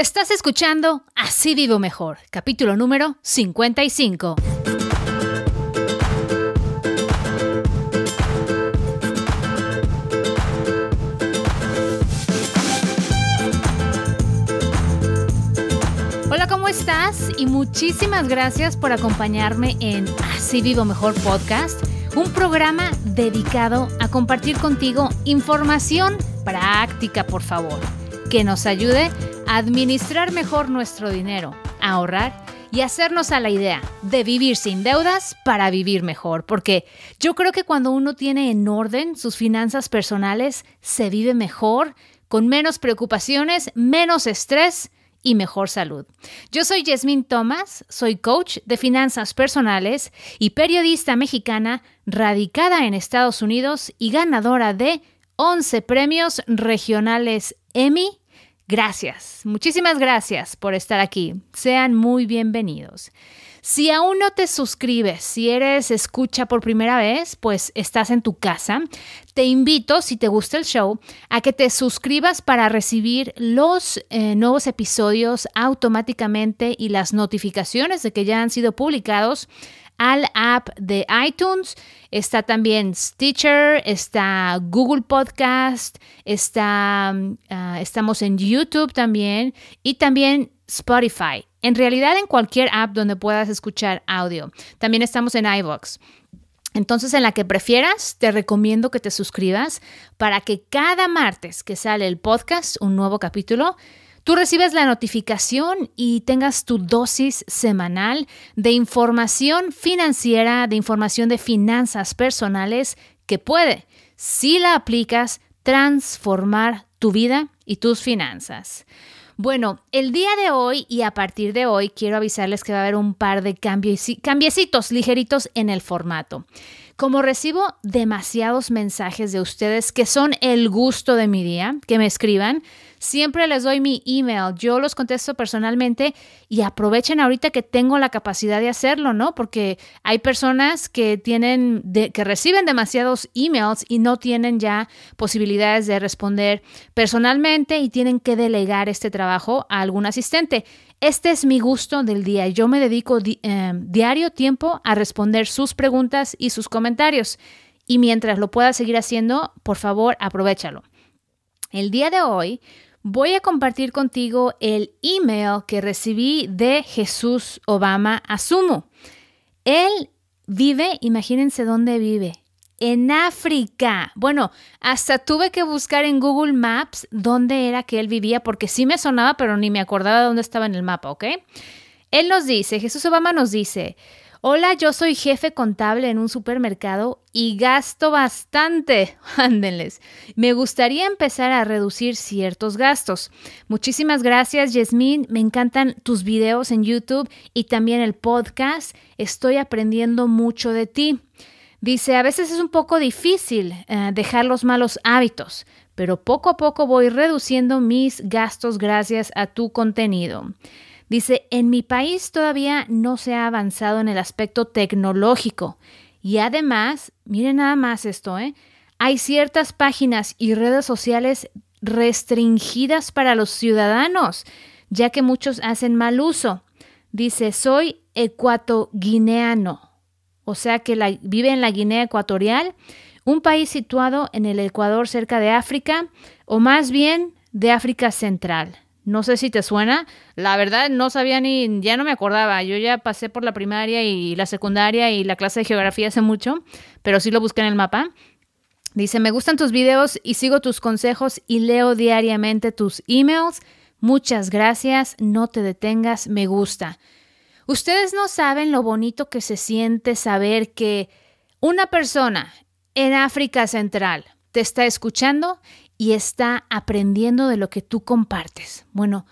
Estás escuchando Así Vivo Mejor, capítulo número 55. Hola, ¿cómo estás? Y muchísimas gracias por acompañarme en Así Vivo Mejor Podcast, un programa dedicado a compartir contigo información práctica, por favor, que nos ayude administrar mejor nuestro dinero, ahorrar y hacernos a la idea de vivir sin deudas para vivir mejor, porque yo creo que cuando uno tiene en orden sus finanzas personales, se vive mejor, con menos preocupaciones, menos estrés y mejor salud. Yo soy Yasmín Thomas, soy coach de finanzas personales y periodista mexicana radicada en Estados Unidos y ganadora de 11 premios regionales Emmy Gracias, muchísimas gracias por estar aquí. Sean muy bienvenidos. Si aún no te suscribes, si eres escucha por primera vez, pues estás en tu casa. Te invito, si te gusta el show, a que te suscribas para recibir los eh, nuevos episodios automáticamente y las notificaciones de que ya han sido publicados al app de iTunes. Está también Stitcher, está Google Podcast, está, mm, ah, estamos en YouTube también y también Spotify. En realidad en cualquier app donde puedas escuchar audio. También estamos en iVoox. Entonces, en la que prefieras, te recomiendo que te suscribas para que cada martes que sale el podcast, un nuevo capítulo, tú recibes la notificación y tengas tu dosis semanal de información financiera, de información de finanzas personales que puede, si la aplicas, transformar tu vida y tus finanzas. Bueno, el día de hoy y a partir de hoy quiero avisarles que va a haber un par de cambiecitos ligeritos en el formato. Como recibo demasiados mensajes de ustedes que son el gusto de mi día, que me escriban, Siempre les doy mi email, yo los contesto personalmente y aprovechen ahorita que tengo la capacidad de hacerlo, ¿no? Porque hay personas que tienen, que reciben demasiados emails y no tienen ya posibilidades de responder personalmente y tienen que delegar este trabajo a algún asistente. Este es mi gusto del día. Yo me dedico em, diario tiempo a responder sus preguntas y sus comentarios. Y mientras lo pueda seguir haciendo, por favor, aprovechalo. El día de hoy voy a compartir contigo el email que recibí de Jesús Obama Asumo. Él vive, imagínense dónde vive, en África. Bueno, hasta tuve que buscar en Google Maps dónde era que él vivía, porque sí me sonaba, pero ni me acordaba dónde estaba en el mapa, ¿ok? Él nos dice, Jesús Obama nos dice, Hola, yo soy jefe contable en un supermercado y gasto bastante. Ándenles. Me gustaría empezar a reducir ciertos gastos. Muchísimas gracias, Yasmín. Me encantan tus videos en YouTube y también el podcast. Estoy aprendiendo mucho de ti. Dice, a veces es un poco difícil eh, dejar los malos hábitos, pero poco a poco voy reduciendo mis gastos gracias a tu contenido. Dice, en mi país todavía no se ha avanzado en el aspecto tecnológico. Y además, miren nada más esto, ¿eh? Hay ciertas páginas y redes sociales restringidas para los ciudadanos, ya que muchos hacen mal uso. Dice, soy ecuatoguineano, o sea que vive en la Guinea Ecuatorial, un país situado en el Ecuador cerca de África, o más bien de África Central. No sé si te suena. La verdad, no sabía ni, ya no me acordaba. Yo ya pasé por la primaria y la secundaria y la clase de geografía hace mucho, pero sí lo busqué en el mapa. Dice, me gustan tus videos y sigo tus consejos y leo diariamente tus emails. Muchas gracias, no te detengas, me gusta. Ustedes no saben lo bonito que se siente saber que una persona en África Central te está escuchando y está aprendiendo de lo que tú compartes. Bueno,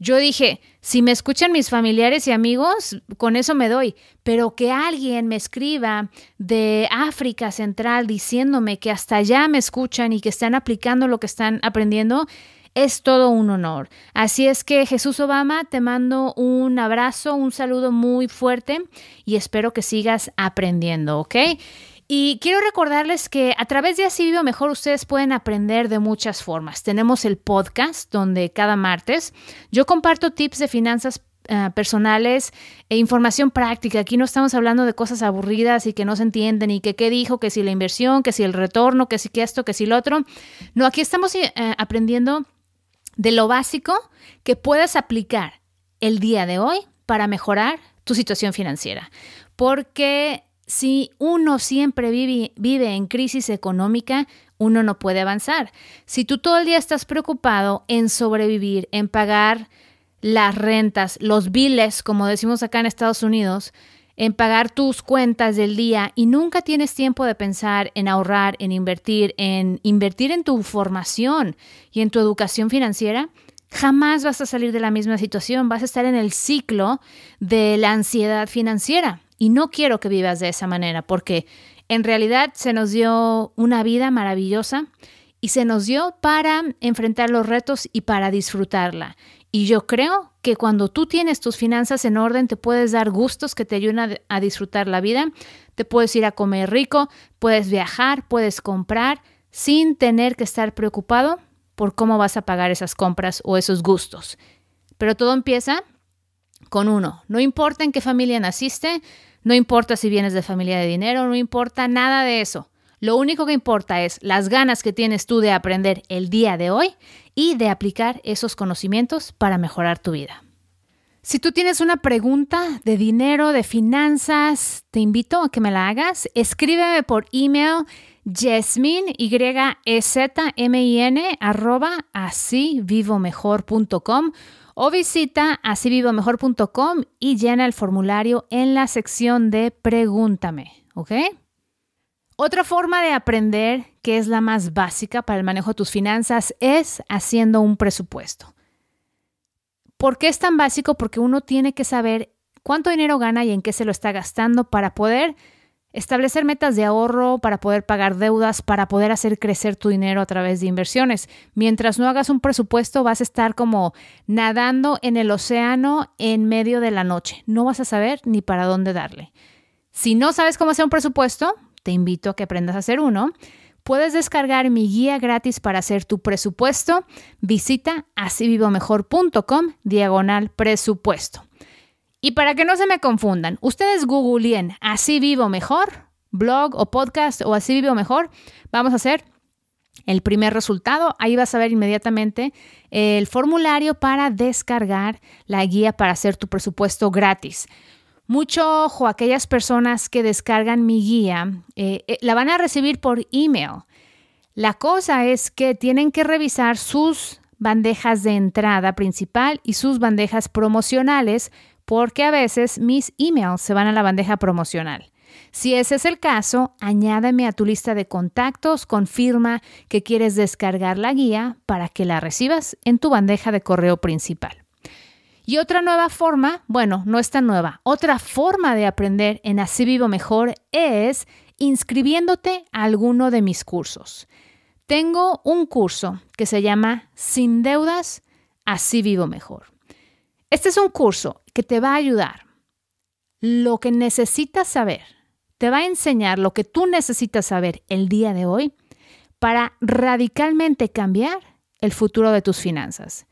yo dije, si me escuchan mis familiares y amigos, con eso me doy, pero que alguien me escriba de África Central diciéndome que hasta allá me escuchan y que están aplicando lo que están aprendiendo, es todo un honor. Así es que Jesús Obama, te mando un abrazo, un saludo muy fuerte y espero que sigas aprendiendo, ¿ok? Y quiero recordarles que a través de Así Vivo Mejor ustedes pueden aprender de muchas formas. Tenemos el podcast donde cada martes yo comparto tips de finanzas eh, personales e información práctica. Aquí no estamos hablando de cosas aburridas y que no se entienden y que qué dijo, que si la inversión, que si el retorno, que si esto, que si lo otro. No, aquí estamos eh, aprendiendo de lo básico que puedes aplicar el día de hoy para mejorar tu situación financiera. Porque si uno siempre vive, en crisis económica, uno no puede avanzar. Si tú todo el día estás preocupado en sobrevivir, en pagar las rentas, los biles, como decimos acá en Estados Unidos, en pagar tus cuentas del día y nunca tienes tiempo de pensar en ahorrar, en invertir, en invertir en tu formación y en tu educación financiera, jamás vas a salir de la misma situación, vas a estar en el ciclo de la ansiedad financiera. Y no quiero que vivas de esa manera porque en realidad se nos dio una vida maravillosa y se nos dio para enfrentar los retos y para disfrutarla. Y yo creo que cuando tú tienes tus finanzas en orden, te puedes dar gustos que te ayudan a, disfrutar la vida, te puedes ir a comer rico, puedes viajar, puedes comprar sin tener que estar preocupado por cómo vas a pagar esas compras o esos gustos. Pero todo empieza con uno. No importa en qué familia naciste, no importa si vienes de familia de dinero, no importa nada de eso. Lo único que importa es las ganas que tienes tú de aprender el día de hoy y de aplicar esos conocimientos para mejorar tu vida. Si tú tienes una pregunta de dinero, de finanzas, te invito a que me la hagas. Escríbeme por email jasmin m arroba o visita asivivomejor.com y llena el formulario en la sección de Pregúntame, ¿ok? Otra forma de aprender, que es la más básica para el manejo de tus finanzas, es haciendo un presupuesto. ¿Por qué es tan básico? Porque uno tiene que saber cuánto dinero gana y en qué se lo está gastando para poder Establecer metas de ahorro para poder pagar deudas, para poder hacer crecer tu dinero a través de inversiones. Mientras no hagas un presupuesto vas a estar como nadando en el océano en medio de la noche. No vas a saber ni para dónde darle. Si no sabes cómo hacer un presupuesto, te invito a que aprendas a hacer uno. Puedes descargar mi guía gratis para hacer tu presupuesto. Visita asivivomejor.com diagonal presupuesto. Y para que no se me confundan, ustedes googleen así vivo mejor, blog o podcast o así vivo mejor, vamos a hacer el primer resultado. Ahí vas a ver inmediatamente el formulario para descargar la guía para hacer tu presupuesto gratis. Mucho ojo aquellas personas que descargan mi guía, eh, eh, la van a recibir por email. La cosa es que tienen que revisar sus bandejas de entrada principal y sus bandejas promocionales porque a veces mis emails se van a la bandeja promocional. Si ese es el caso, añádeme a tu lista de contactos, confirma que quieres descargar la guía para que la recibas en tu bandeja de correo principal. Y otra nueva forma, bueno, no es tan nueva, otra forma de aprender en Así Vivo Mejor es inscribiéndote a alguno de mis cursos. Tengo un curso que se llama Sin Deudas, Así Vivo Mejor. Este es un curso que te va a ayudar lo que necesitas saber. Te va a enseñar lo que tú necesitas saber el día de hoy para radicalmente cambiar el futuro de tus finanzas.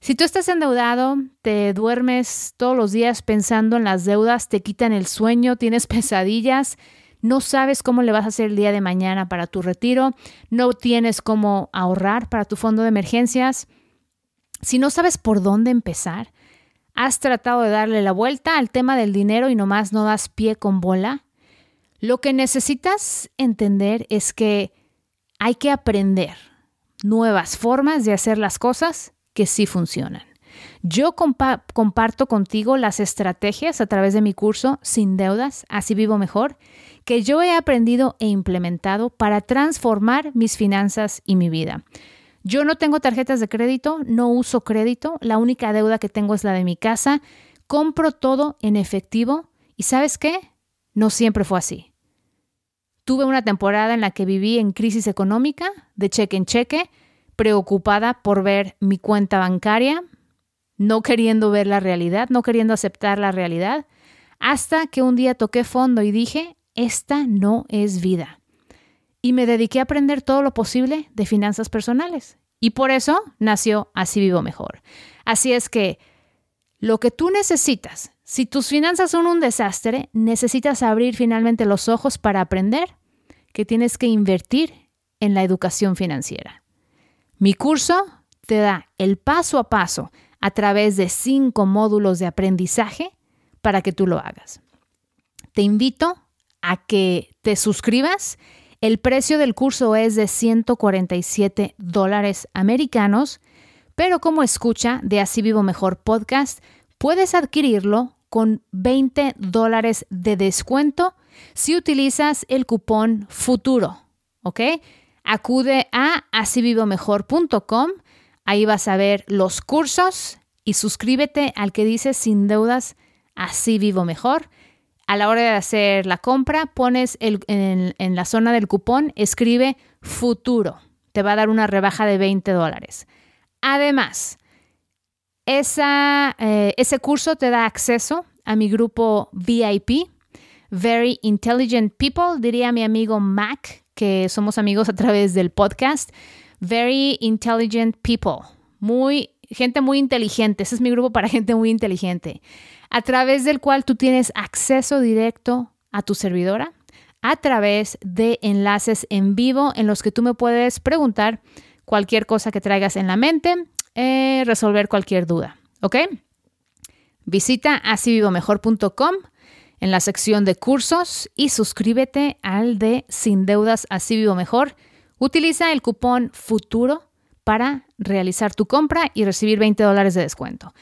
Si tú estás endeudado, te duermes todos los días pensando en las deudas, te quitan el sueño, tienes pesadillas, no sabes cómo le vas a hacer el día de mañana para tu retiro, no tienes cómo ahorrar para tu fondo de emergencias, si no sabes por dónde empezar, ¿Has tratado de darle la vuelta al tema del dinero y nomás no das pie con bola? Lo que necesitas entender es que hay que aprender nuevas formas de hacer las cosas que sí funcionan. Yo comparto contigo las estrategias a través de mi curso Sin Deudas, Así Vivo Mejor, que yo he aprendido e implementado para transformar mis finanzas y mi vida. Yo no tengo tarjetas de crédito, no uso crédito, la única deuda que tengo es la de mi casa, compro todo en efectivo y sabes qué, no siempre fue así. Tuve una temporada en la que viví en crisis económica, de cheque en cheque, preocupada por ver mi cuenta bancaria, no queriendo ver la realidad, no queriendo aceptar la realidad, hasta que un día toqué fondo y dije, esta no es vida y me dediqué a aprender todo lo posible de finanzas personales. Y por eso nació Así Vivo Mejor. Así es que lo que tú necesitas, si tus finanzas son un desastre, necesitas abrir finalmente los ojos para aprender que tienes que invertir en la educación financiera. Mi curso te da el paso a paso a través de cinco módulos de aprendizaje para que tú lo hagas. Te invito a que te suscribas el precio del curso es de 147 dólares americanos, pero como escucha de Así Vivo Mejor podcast, puedes adquirirlo con 20 dólares de descuento si utilizas el cupón futuro, ¿ok? Acude a asivivomejor.com, ahí vas a ver los cursos y suscríbete al que dice sin deudas, así vivo mejor a la hora de hacer la compra, pones en, la zona del cupón, escribe futuro. Te va a dar una rebaja de 20 dólares. Además, eh, ese curso te da acceso a mi grupo VIP, Very Intelligent People, diría mi amigo Mac, que somos amigos a través del podcast. Very Intelligent People, muy, gente muy inteligente. Ese es mi grupo para gente muy inteligente a través del cual tú tienes acceso directo a tu servidora a través de enlaces en vivo en los que tú me puedes preguntar cualquier cosa que traigas en la mente, eh, resolver cualquier duda, ¿ok? Visita asivivomejor.com en la sección de cursos y suscríbete al de Sin Deudas Así Vivo Mejor. Utiliza el cupón FUTURO para realizar tu compra y recibir 20 dólares de descuento.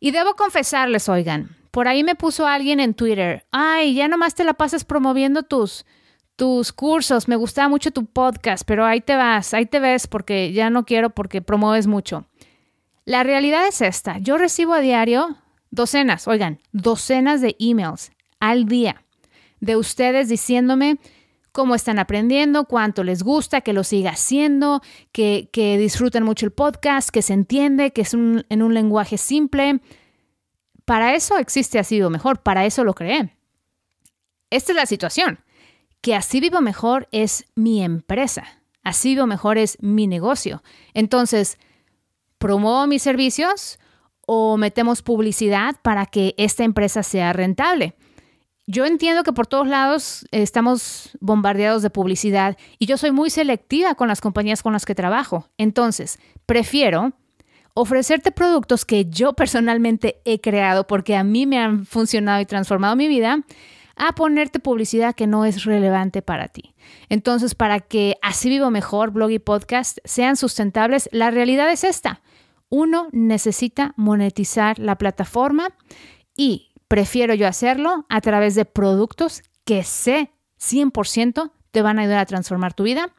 Y debo confesarles, oigan, por ahí me puso alguien en Twitter, ay, ya nomás te la pasas promoviendo tus, tus cursos, me gustaba mucho tu podcast, pero ahí te vas, ahí te ves porque ya no quiero porque promueves mucho. La realidad es esta, yo recibo a diario docenas, oigan, docenas de emails al día de ustedes diciéndome, cómo están aprendiendo, cuánto les gusta, que lo siga haciendo, que, disfruten mucho el podcast, que se entiende, que es en un lenguaje simple. Para eso existe Así Vivo Mejor, para eso lo creé. Esta es la situación, que Así Vivo Mejor es mi empresa, Así Vivo Mejor es mi negocio. Entonces, promuevo mis servicios o metemos publicidad para que esta empresa sea rentable yo entiendo que por todos lados estamos bombardeados de publicidad y yo soy muy selectiva con las compañías con las que trabajo. Entonces, prefiero ofrecerte productos que yo personalmente he creado porque a mí me han funcionado y transformado mi vida a ponerte publicidad que no es relevante para ti. Entonces, para que Así Vivo Mejor, blog y podcast sean sustentables, la realidad es esta. Uno necesita monetizar la plataforma y prefiero yo hacerlo a través de productos que sé 100% te van a ayudar a transformar tu vida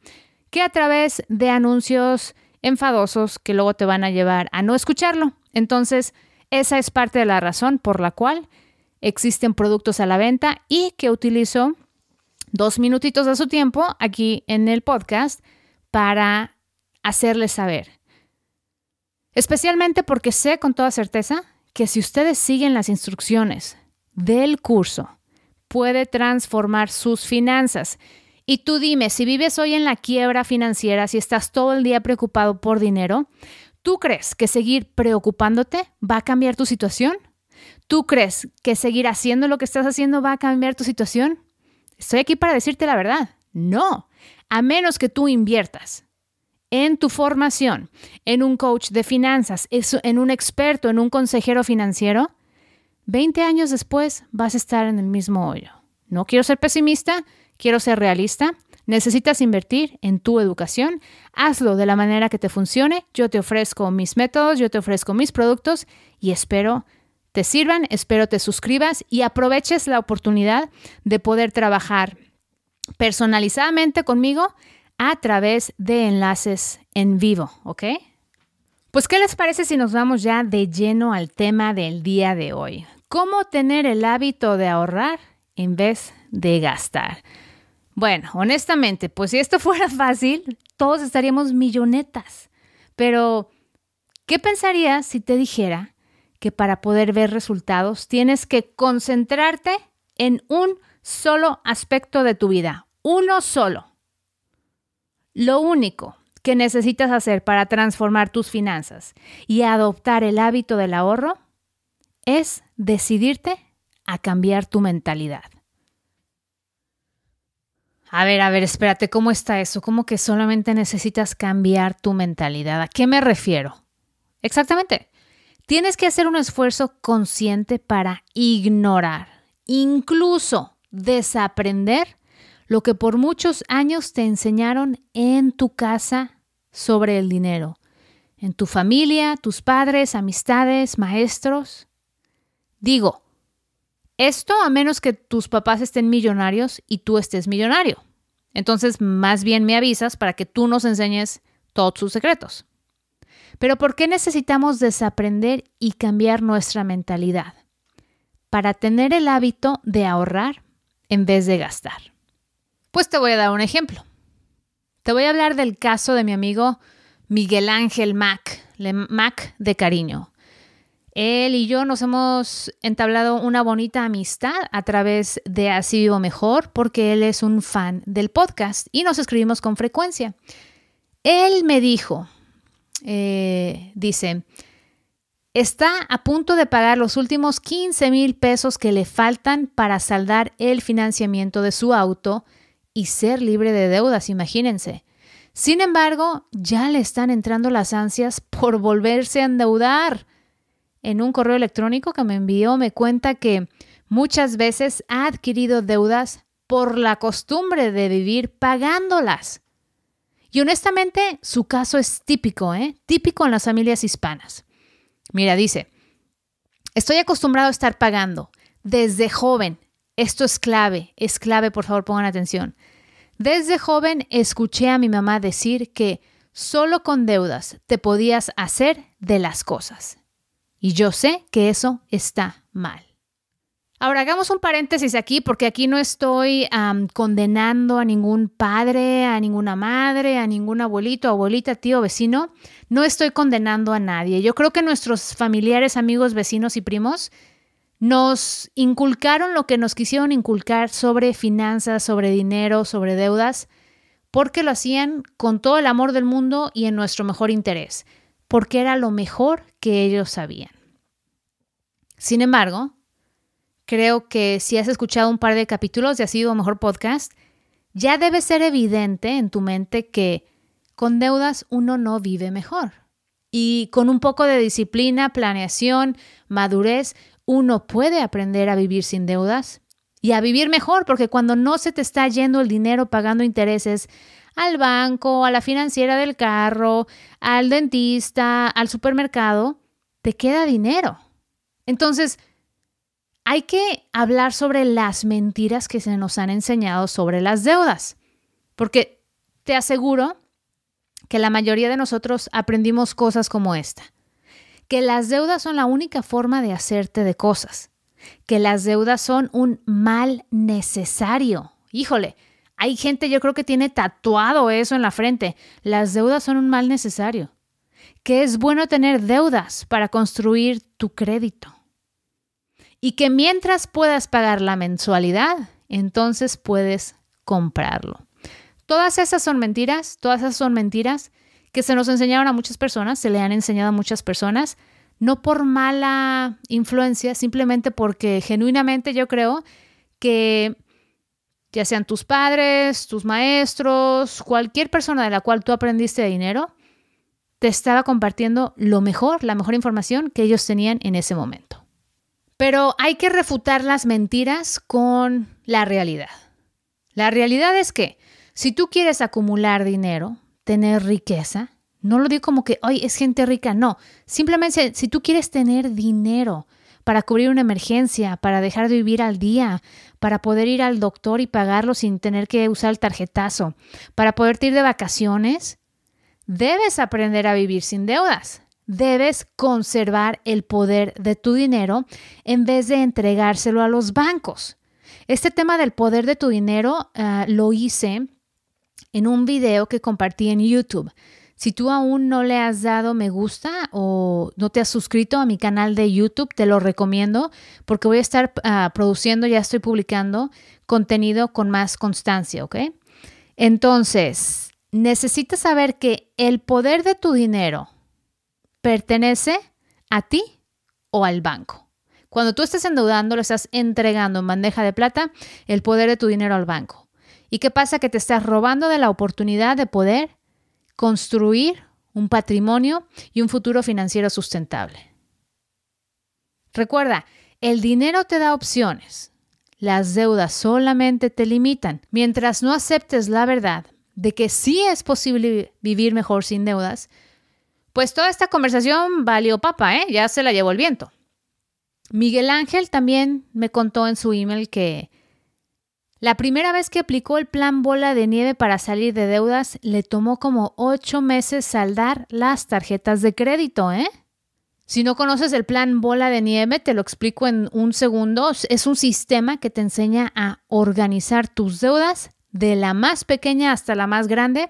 que a través de anuncios enfadosos que luego te van a llevar a no escucharlo. Entonces, esa es parte de la razón por la cual existen productos a la venta y que utilizo dos minutitos de su tiempo aquí en el podcast para hacerles saber. Especialmente porque sé con toda certeza que si ustedes siguen las instrucciones del curso, puede transformar sus finanzas. Y tú dime, si vives hoy en la quiebra financiera, si estás todo el día preocupado por dinero, ¿tú crees que seguir preocupándote va a cambiar tu situación? ¿Tú crees que seguir haciendo lo que estás haciendo va a cambiar tu situación? Estoy aquí para decirte la verdad. No, a menos que tú inviertas en tu formación, en un coach de finanzas, en un experto, en un consejero financiero, 20 años después vas a estar en el mismo hoyo. No quiero ser pesimista, quiero ser realista. Necesitas invertir en tu educación. Hazlo de la manera que te funcione. Yo te ofrezco mis métodos, yo te ofrezco mis productos y espero te sirvan, espero te suscribas y aproveches la oportunidad de poder trabajar personalizadamente conmigo a través de enlaces en vivo, ¿ok? Pues, ¿qué les parece si nos vamos ya de lleno al tema del día de hoy? ¿Cómo tener el hábito de ahorrar en vez de gastar? Bueno, honestamente, pues si esto fuera fácil, todos estaríamos millonetas. Pero, ¿qué pensarías si te dijera que para poder ver resultados tienes que concentrarte en un solo aspecto de tu vida, uno solo, lo único que necesitas hacer para transformar tus finanzas y adoptar el hábito del ahorro es decidirte a cambiar tu mentalidad. A ver, a ver, espérate, ¿cómo está eso? ¿Cómo que solamente necesitas cambiar tu mentalidad? ¿A qué me refiero? Exactamente. Tienes que hacer un esfuerzo consciente para ignorar, incluso desaprender lo que por muchos años te enseñaron en tu casa sobre el dinero, en tu familia, tus padres, amistades, maestros. Digo, esto a menos que tus papás estén millonarios y tú estés millonario. Entonces, más bien me avisas para que tú nos enseñes todos sus secretos. Pero ¿por qué necesitamos desaprender y cambiar nuestra mentalidad? Para tener el hábito de ahorrar en vez de gastar. Pues te voy a dar un ejemplo. Te voy a hablar del caso de mi amigo Miguel Ángel Mac, Mac de cariño. Él y yo nos hemos entablado una bonita amistad a través de Así Vivo Mejor porque él es un fan del podcast y nos escribimos con frecuencia. Él me dijo, eh, dice, está a punto de pagar los últimos 15 mil pesos que le faltan para saldar el financiamiento de su auto y ser libre de deudas, imagínense. Sin embargo, ya le están entrando las ansias por volverse a endeudar. En un correo electrónico que me envió me cuenta que muchas veces ha adquirido deudas por la costumbre de vivir pagándolas. Y honestamente, su caso es típico, ¿eh? Típico en las familias hispanas. Mira, dice, estoy acostumbrado a estar pagando desde joven. Esto es clave, es clave, por favor, pongan atención. Desde joven escuché a mi mamá decir que solo con deudas te podías hacer de las cosas. Y yo sé que eso está mal. Ahora hagamos un paréntesis aquí porque aquí no estoy condenando a ningún padre, a ninguna madre, a ningún abuelito, abuelita, tío, vecino. No estoy condenando a nadie. Yo creo que nuestros familiares, amigos, vecinos y primos nos inculcaron lo que nos quisieron inculcar sobre finanzas, sobre dinero, sobre deudas, porque lo hacían con todo el amor del mundo y en nuestro mejor interés, porque era lo mejor que ellos sabían. Sin embargo, creo que si has escuchado un par de capítulos de Ha sido mejor podcast, ya debe ser evidente en tu mente que con deudas uno no vive mejor. Y con un poco de disciplina, planeación, madurez, uno puede aprender a vivir sin deudas y a vivir mejor, porque cuando no se te está yendo el dinero pagando intereses al banco, a la financiera del carro, al dentista, al supermercado, te queda dinero. Entonces, hay que hablar sobre las mentiras que se nos han enseñado sobre las deudas, porque te aseguro que la mayoría de nosotros aprendimos cosas como esta que las deudas son la única forma de hacerte de cosas, que las deudas son un mal necesario. Híjole, hay gente yo creo que tiene tatuado eso en la frente. Las deudas son un mal necesario. Que es bueno tener deudas para construir tu crédito. Y que mientras puedas pagar la mensualidad, entonces puedes comprarlo. Todas esas son mentiras, todas esas son mentiras que se nos enseñaron a muchas personas, se le han enseñado a muchas personas, no por mala influencia, simplemente porque genuinamente yo creo que ya sean tus padres, tus maestros, cualquier persona de la cual tú aprendiste dinero, te estaba compartiendo lo mejor, la mejor información que ellos tenían en ese momento. Pero hay que refutar las mentiras con la realidad. La realidad es que si tú quieres acumular dinero, tener riqueza, no lo digo como que hoy es gente rica, no. Simplemente si tú quieres tener dinero para cubrir una emergencia, para dejar de vivir al día, para poder ir al doctor y pagarlo sin tener que usar el tarjetazo, para poder ir de vacaciones, debes aprender a vivir sin deudas. Debes conservar el poder de tu dinero en vez de entregárselo a los bancos. Este tema del poder de tu dinero ah, lo hice en un video que compartí en YouTube. Si tú aún no le has dado me gusta o no te has suscrito a mi canal de YouTube, te lo recomiendo porque voy a estar ah, produciendo, ya estoy publicando contenido con más constancia, ¿ok? Entonces, necesitas saber que el poder de tu dinero pertenece a ti o al banco. Cuando tú estés endeudando, lo estás entregando en bandeja de plata el poder de tu dinero al banco. ¿Y qué pasa? Que te estás robando de la oportunidad de poder construir un patrimonio y un futuro financiero sustentable. Recuerda, el dinero te da opciones. Las deudas solamente te limitan. Mientras no aceptes la verdad de que sí es posible vivir mejor sin deudas, pues toda esta conversación valió papa, ¿eh? ya se la llevó el viento. Miguel Ángel también me contó en su email que la primera vez que aplicó el plan bola de nieve para salir de deudas, le tomó como ocho meses saldar las tarjetas de crédito, ¿eh? Si no conoces el plan bola de nieve, te lo explico en un segundo. Es un sistema que te enseña a organizar tus deudas de la más pequeña hasta la más grande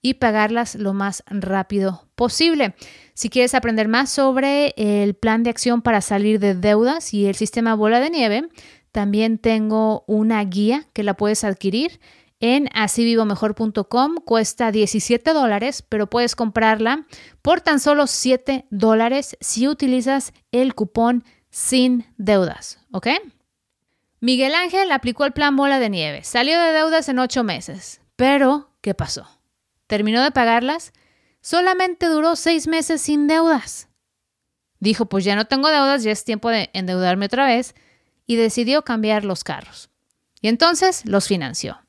y pagarlas lo más rápido posible. Si quieres aprender más sobre el plan de acción para salir de deudas y el sistema bola de nieve, también tengo una guía que la puedes adquirir en asivivomejor.com. Cuesta 17 dólares, pero puedes comprarla por tan solo 7 dólares si utilizas el cupón sin deudas, ¿ok? Miguel Ángel aplicó el plan bola de nieve, salió de deudas en 8 meses, pero ¿qué pasó? ¿Terminó de pagarlas? Solamente duró 6 meses sin deudas. Dijo, pues ya no tengo deudas, ya es tiempo de endeudarme otra vez y decidió cambiar los carros. Y entonces los financió.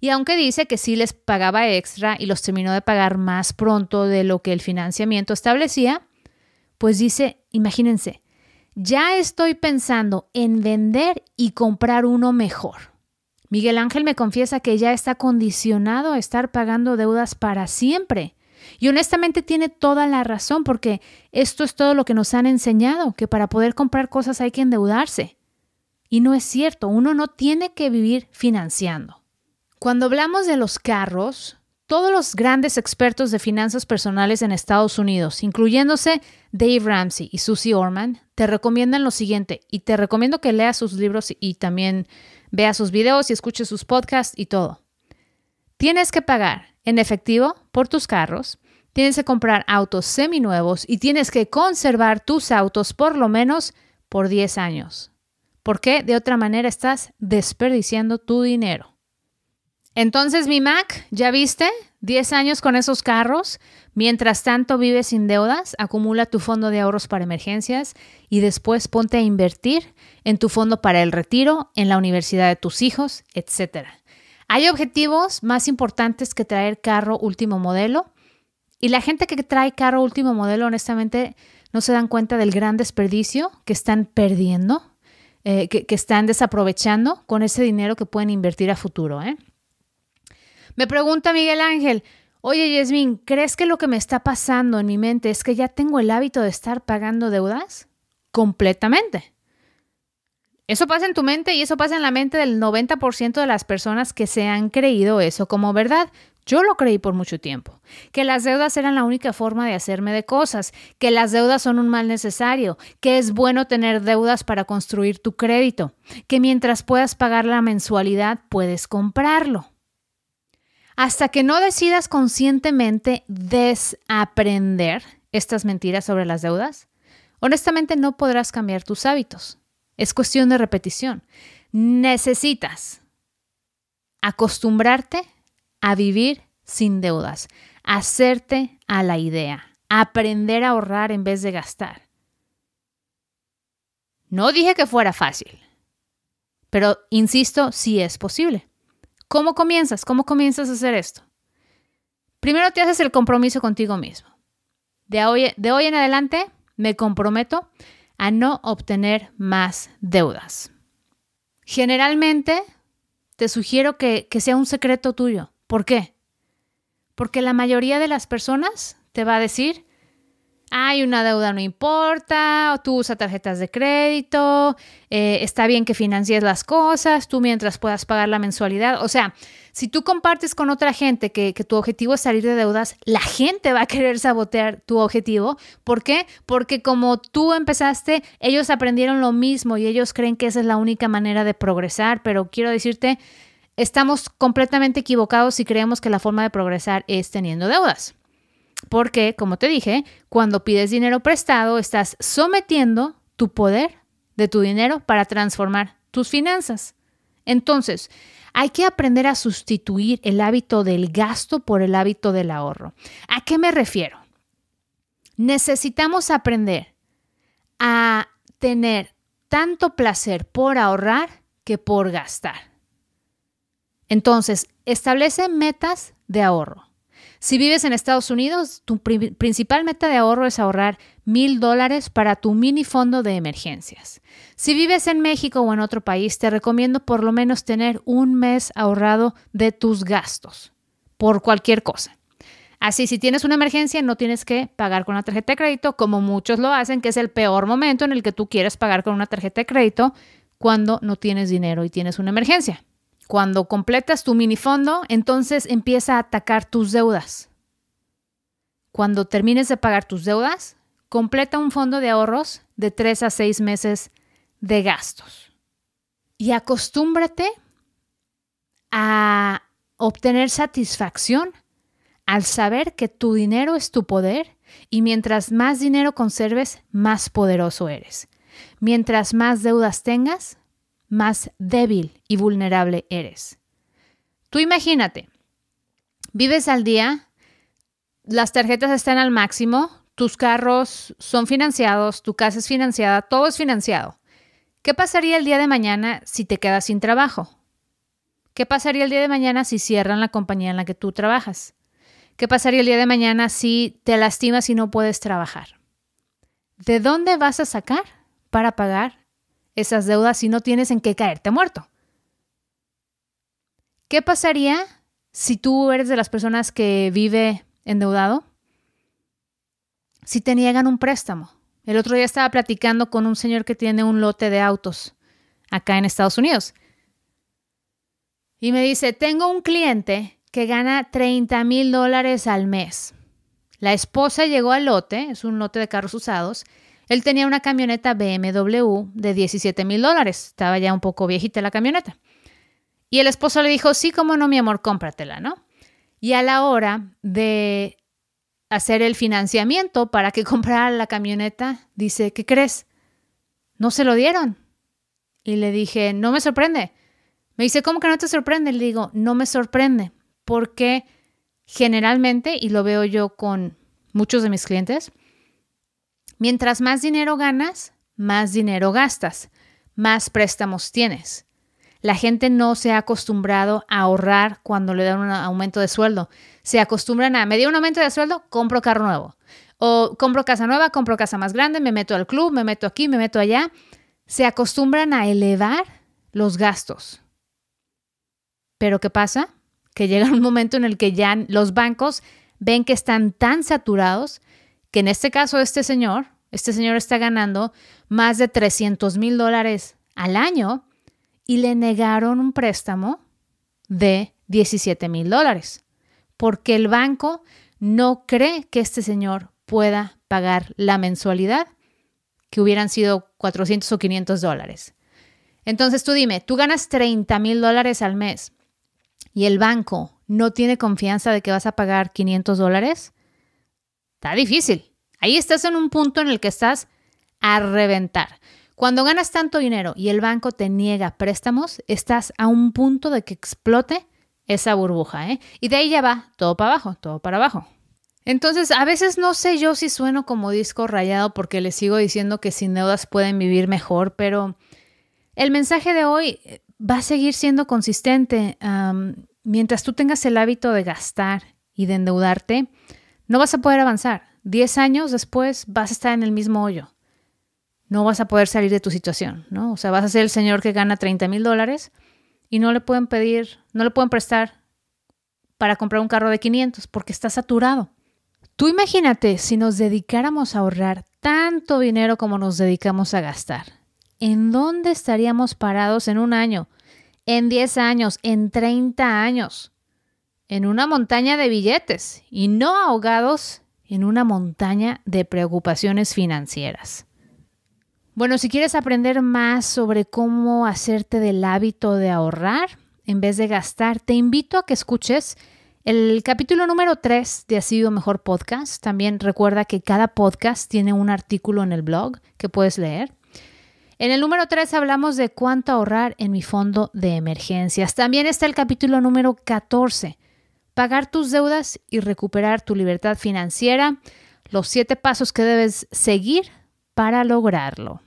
Y aunque dice que sí les pagaba extra y los terminó de pagar más pronto de lo que el financiamiento establecía, pues dice, imagínense, ya estoy pensando en vender y comprar uno mejor. Miguel Ángel me confiesa que ya está condicionado a estar pagando deudas para siempre. Y honestamente tiene toda la razón porque esto es todo lo que nos han enseñado, que para poder comprar cosas hay que endeudarse. Y no es cierto, uno no tiene que vivir financiando. Cuando hablamos de los carros, todos los grandes expertos de finanzas personales en Estados Unidos, incluyéndose Dave Ramsey y Susie Orman, te recomiendan lo siguiente y te recomiendo que leas sus libros y también veas sus videos y escuches sus podcasts y todo. Tienes que pagar en efectivo por tus carros, tienes que comprar autos seminuevos y tienes que conservar tus autos por lo menos por 10 años porque de otra manera estás desperdiciando tu dinero. Entonces, mi Mac, ¿ya viste? 10 años con esos carros. Mientras tanto, vives sin deudas, acumula tu fondo de ahorros para emergencias y después ponte a invertir en tu fondo para el retiro, en la universidad de tus hijos, etc. Hay objetivos más importantes que traer carro último modelo. Y la gente que trae carro último modelo, honestamente, no se dan cuenta del gran desperdicio que están perdiendo eh, que, están desaprovechando con ese dinero que pueden invertir a futuro. ¿eh? Me pregunta Miguel Ángel, oye Yasmin, ¿crees que lo que me está pasando en mi mente es que ya tengo el hábito de estar pagando deudas? Completamente. Eso pasa en tu mente y eso pasa en la mente del 90% de las personas que se han creído eso como verdad. Yo lo creí por mucho tiempo, que las deudas eran la única forma de hacerme de cosas, que las deudas son un mal necesario, que es bueno tener deudas para construir tu crédito, que mientras puedas pagar la mensualidad puedes comprarlo. Hasta que no decidas conscientemente desaprender estas mentiras sobre las deudas, honestamente no podrás cambiar tus hábitos. Es cuestión de repetición. Necesitas acostumbrarte a vivir sin deudas, hacerte a la idea, aprender a ahorrar en vez de gastar. No dije que fuera fácil, pero insisto, sí es posible. ¿Cómo comienzas? ¿Cómo comienzas a hacer esto? Primero te haces el compromiso contigo mismo. De hoy, en adelante me comprometo a no obtener más deudas. Generalmente te sugiero que sea un secreto tuyo ¿Por qué? Porque la mayoría de las personas te va a decir, hay una deuda no importa, tú usas tarjetas de crédito, eh, está bien que financies las cosas, tú mientras puedas pagar la mensualidad. O sea, si tú compartes con otra gente que, que, tu objetivo es salir de deudas, la gente va a querer sabotear tu objetivo. ¿Por qué? Porque como tú empezaste, ellos aprendieron lo mismo y ellos creen que esa es la única manera de progresar, pero quiero decirte estamos completamente equivocados si creemos que la forma de progresar es teniendo deudas. Porque, como te dije, cuando pides dinero prestado, estás sometiendo tu poder de tu dinero para transformar tus finanzas. Entonces, hay que aprender a sustituir el hábito del gasto por el hábito del ahorro. ¿A qué me refiero? Necesitamos aprender a tener tanto placer por ahorrar que por gastar. Entonces, establece metas de ahorro. Si vives en Estados Unidos, tu principal meta de ahorro es ahorrar mil dólares para tu mini fondo de emergencias. Si vives en México o en otro país, te recomiendo por lo menos tener un mes ahorrado de tus gastos, por cualquier cosa. Así, si tienes una emergencia, no tienes que pagar con una tarjeta de crédito, como muchos lo hacen, que es el peor momento en el que tú quieres pagar con una tarjeta de crédito cuando no tienes dinero y tienes una emergencia. Cuando completas tu minifondo, entonces empieza a atacar tus deudas. Cuando termines de pagar tus deudas, completa un fondo de ahorros de 3 a 6 meses de gastos. Y acostúmbrate a obtener satisfacción al saber que tu dinero es tu poder y mientras más dinero conserves, más poderoso eres. Mientras más deudas tengas, más débil y vulnerable eres. Tú imagínate, vives al día, las tarjetas están al máximo, tus carros son financiados, tu casa es financiada, todo es financiado. ¿Qué pasaría el día de mañana si te quedas sin trabajo? ¿Qué pasaría el día de mañana si cierran la compañía en la que tú trabajas? ¿Qué pasaría el día de mañana si te lastimas y no puedes trabajar? ¿De dónde vas a sacar para pagar esas deudas si no tienes en qué caerte muerto. ¿Qué pasaría si tú eres de las personas que vive endeudado? Si te niegan un préstamo. El otro día estaba platicando con un señor que tiene un lote de autos acá en Estados Unidos. Y me dice, tengo un cliente que gana 30 mil dólares al mes. La esposa llegó al lote, es un lote de carros usados, él tenía una camioneta BMW de 17 mil dólares. Estaba ya un poco viejita la camioneta. Y el esposo le dijo, sí, cómo no, mi amor, cómpratela, ¿no? Y a la hora de hacer el financiamiento para que comprara la camioneta, dice, ¿qué crees? No se lo dieron. Y le dije, no me sorprende. Me dice, ¿cómo que no te sorprende? Le digo, no me sorprende, porque generalmente, y lo veo yo con muchos de mis clientes, Mientras más dinero ganas, más dinero gastas, más préstamos tienes. La gente no se ha acostumbrado a ahorrar cuando le dan un aumento de sueldo. Se acostumbran a, me dio un aumento de sueldo, compro carro nuevo. O compro casa nueva, compro casa más grande, me meto al club, me meto aquí, me meto allá. Se acostumbran a elevar los gastos. Pero ¿qué pasa? Que llega un momento en el que ya los bancos ven que están tan saturados que en este caso este señor, este señor está ganando más de 300 mil dólares al año y le negaron un préstamo de 17 mil dólares porque el banco no cree que este señor pueda pagar la mensualidad que hubieran sido 400 o 500 dólares. Entonces tú dime, tú ganas 30 mil dólares al mes y el banco no tiene confianza de que vas a pagar 500 dólares, Está difícil. Ahí estás en un punto en el que estás a reventar. Cuando ganas tanto dinero y el banco te niega préstamos, estás a un punto de que explote esa burbuja, ¿eh? Y de ahí ya va todo para abajo, todo para abajo. Entonces, a veces no sé yo si sueno como disco rayado porque les sigo diciendo que sin deudas pueden vivir mejor, pero el mensaje de hoy eh, va a seguir siendo consistente. mientras tú tengas el hábito de gastar y de endeudarte, no vas a poder avanzar. Diez años después vas a estar en el mismo hoyo. No vas a poder salir de tu situación, ¿no? O sea, vas a ser el señor que gana 30 mil dólares y no le pueden pedir, no le pueden prestar para comprar un carro de 500 porque está saturado. Tú imagínate si nos dedicáramos a ahorrar tanto dinero como nos dedicamos a gastar. ¿En dónde estaríamos parados en un año, en 10 años, en 30 años? en una montaña de billetes y no ahogados en una montaña de preocupaciones financieras. Bueno, si quieres aprender más sobre cómo hacerte del hábito de ahorrar en vez de gastar, te invito a que escuches el capítulo número 3 de Ha sido mejor podcast. También recuerda que cada podcast tiene un artículo en el blog que puedes leer. En el número 3 hablamos de cuánto ahorrar en mi fondo de emergencias. También está el capítulo número 14 pagar tus deudas y recuperar tu libertad financiera, los siete pasos que debes seguir para lograrlo.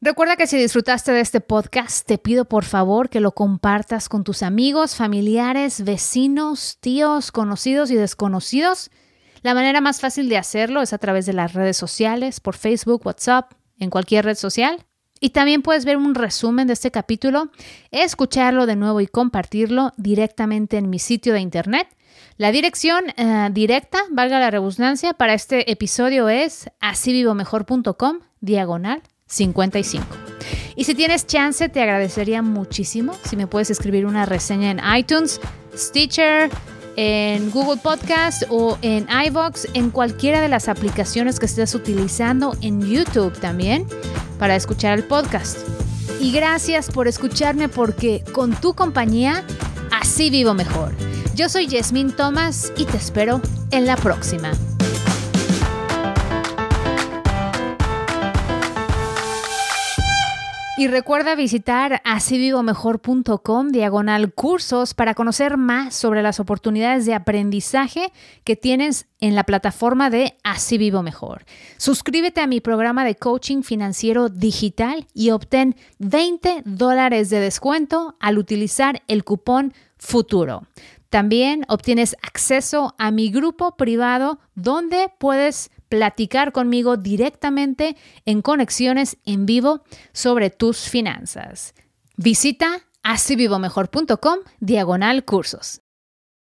Recuerda que si disfrutaste de este podcast, te pido por favor que lo compartas con tus amigos, familiares, vecinos, tíos, conocidos y desconocidos. La manera más fácil de hacerlo es a través de las redes sociales, por Facebook, WhatsApp, en cualquier red social. Y también puedes ver un resumen de este capítulo, escucharlo de nuevo y compartirlo directamente en mi sitio de internet. La dirección eh, directa, valga la redundancia, para este episodio es asivivomejor.com diagonal 55. Y si tienes chance, te agradecería muchísimo si me puedes escribir una reseña en iTunes, Stitcher, en Google Podcast o en iVox, en cualquiera de las aplicaciones que estés utilizando, en YouTube también para escuchar el podcast. Y gracias por escucharme porque con tu compañía así vivo mejor. Yo soy Yasmín Tomás y te espero en la próxima. Y recuerda visitar asivivomejor.com diagonal cursos para conocer más sobre las oportunidades de aprendizaje que tienes en la plataforma de Así Vivo Mejor. Suscríbete a mi programa de coaching financiero digital y obtén 20 dólares de descuento al utilizar el cupón futuro. También obtienes acceso a mi grupo privado donde puedes platicar conmigo directamente en conexiones en vivo sobre tus finanzas. Visita asivivomejor.com diagonal cursos.